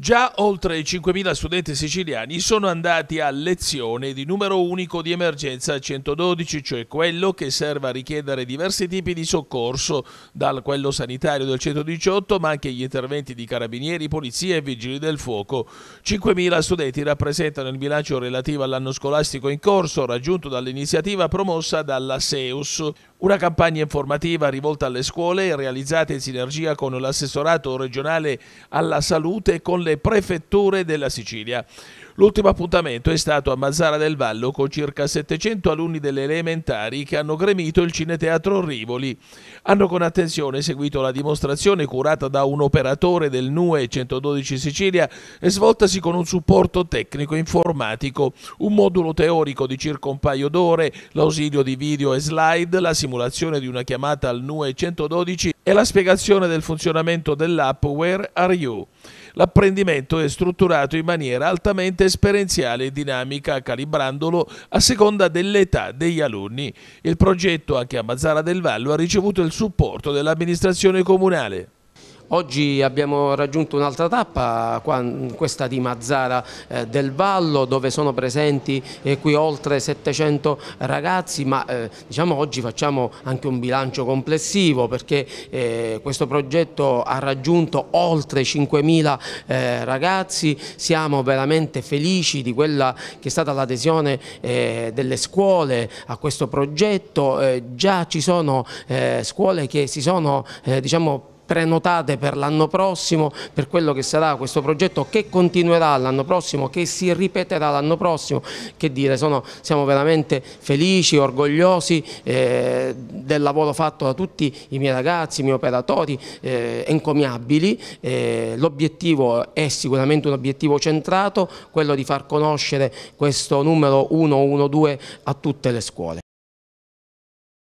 Già oltre 5.000 studenti siciliani sono andati a lezione di numero unico di emergenza 112, cioè quello che serve a richiedere diversi tipi di soccorso, dal quello sanitario del 118, ma anche gli interventi di carabinieri, polizia e vigili del fuoco. 5.000 studenti rappresentano il bilancio relativo all'anno scolastico in corso, raggiunto dall'iniziativa promossa dalla SEUS. Una campagna informativa rivolta alle scuole realizzata in sinergia con l'assessorato regionale alla salute e con le prefetture della Sicilia. L'ultimo appuntamento è stato a Mazzara del Vallo con circa 700 alunni delle elementari che hanno gremito il Cineteatro Rivoli. Hanno con attenzione seguito la dimostrazione curata da un operatore del NUE 112 Sicilia e svoltasi con un supporto tecnico informatico, un modulo teorico di circa un paio d'ore, l'ausilio di video e slide, la simulazione simulazione di una chiamata al NUE 112 e la spiegazione del funzionamento dell'app Where Are You. L'apprendimento è strutturato in maniera altamente esperienziale e dinamica, calibrandolo a seconda dell'età degli alunni. Il progetto anche a Mazzara del Vallo ha ricevuto il supporto dell'amministrazione comunale. Oggi abbiamo raggiunto un'altra tappa, questa di Mazzara eh, del Vallo, dove sono presenti eh, qui oltre 700 ragazzi, ma eh, diciamo oggi facciamo anche un bilancio complessivo perché questo progetto ha raggiunto oltre 5.000 ragazzi, siamo veramente felici di quella che è stata l'adesione delle scuole a questo progetto, già ci sono scuole che si sono diciamo, prenotate per l'anno prossimo, per quello che sarà questo progetto che continuerà l'anno prossimo, che si ripeterà l'anno prossimo, che dire, sono, siamo veramente felici, orgogliosi eh, del lavoro fatto da tutti i miei ragazzi, i miei operatori, eh, encomiabili, eh, l'obiettivo è sicuramente un obiettivo centrato, quello di far conoscere questo numero 112 a tutte le scuole.